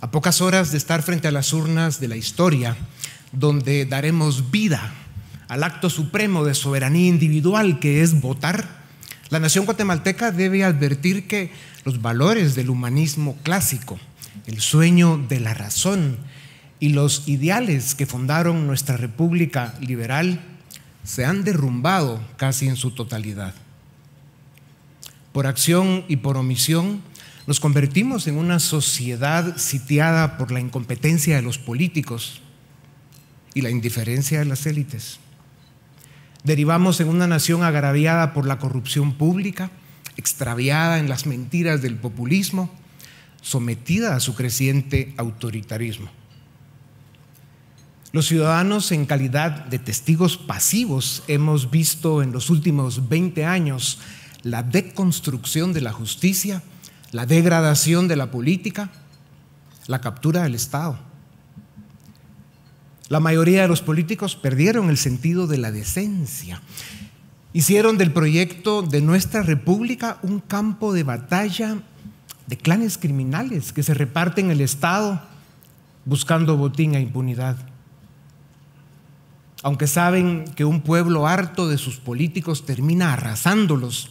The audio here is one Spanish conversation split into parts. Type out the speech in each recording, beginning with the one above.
a pocas horas de estar frente a las urnas de la historia, donde daremos vida al acto supremo de soberanía individual que es votar, la nación guatemalteca debe advertir que los valores del humanismo clásico, el sueño de la razón y los ideales que fundaron nuestra república liberal se han derrumbado casi en su totalidad. Por acción y por omisión, nos convertimos en una sociedad sitiada por la incompetencia de los políticos y la indiferencia de las élites. Derivamos en una nación agraviada por la corrupción pública, extraviada en las mentiras del populismo, sometida a su creciente autoritarismo. Los ciudadanos en calidad de testigos pasivos hemos visto en los últimos 20 años la deconstrucción de la justicia, la degradación de la política, la captura del Estado. La mayoría de los políticos perdieron el sentido de la decencia. Hicieron del proyecto de nuestra república un campo de batalla de clanes criminales que se reparten el Estado buscando botín a e impunidad. Aunque saben que un pueblo harto de sus políticos termina arrasándolos,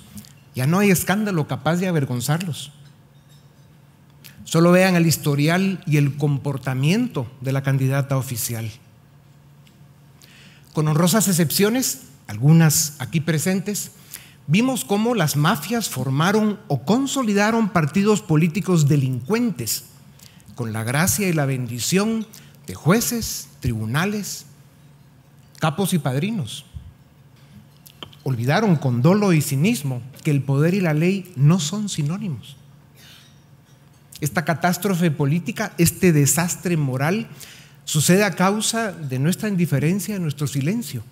ya no hay escándalo capaz de avergonzarlos. Solo vean el historial y el comportamiento de la candidata oficial. Con honrosas excepciones, algunas aquí presentes, vimos cómo las mafias formaron o consolidaron partidos políticos delincuentes con la gracia y la bendición de jueces, tribunales, capos y padrinos. Olvidaron con dolo y cinismo que el poder y la ley no son sinónimos esta catástrofe política, este desastre moral, sucede a causa de nuestra indiferencia, de nuestro silencio,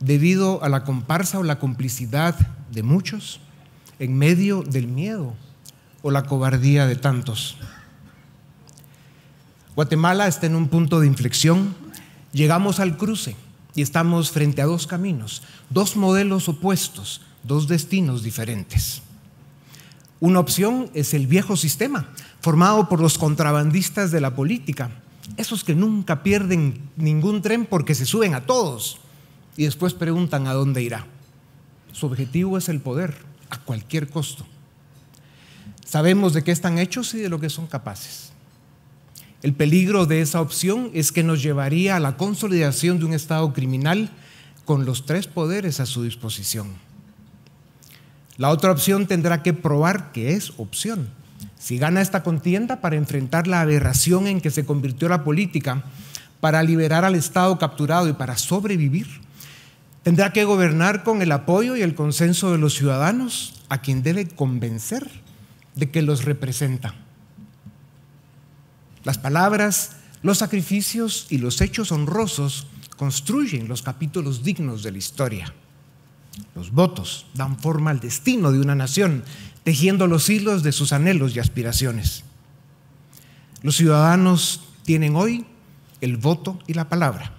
debido a la comparsa o la complicidad de muchos en medio del miedo o la cobardía de tantos. Guatemala está en un punto de inflexión. Llegamos al cruce y estamos frente a dos caminos, dos modelos opuestos, dos destinos diferentes. Una opción es el viejo sistema, formado por los contrabandistas de la política, esos que nunca pierden ningún tren porque se suben a todos y después preguntan a dónde irá. Su objetivo es el poder, a cualquier costo. Sabemos de qué están hechos y de lo que son capaces. El peligro de esa opción es que nos llevaría a la consolidación de un Estado criminal con los tres poderes a su disposición la otra opción tendrá que probar que es opción. Si gana esta contienda para enfrentar la aberración en que se convirtió la política, para liberar al Estado capturado y para sobrevivir, tendrá que gobernar con el apoyo y el consenso de los ciudadanos a quien debe convencer de que los representa. Las palabras, los sacrificios y los hechos honrosos construyen los capítulos dignos de la historia. Los votos dan forma al destino de una nación, tejiendo los hilos de sus anhelos y aspiraciones. Los ciudadanos tienen hoy el voto y la palabra.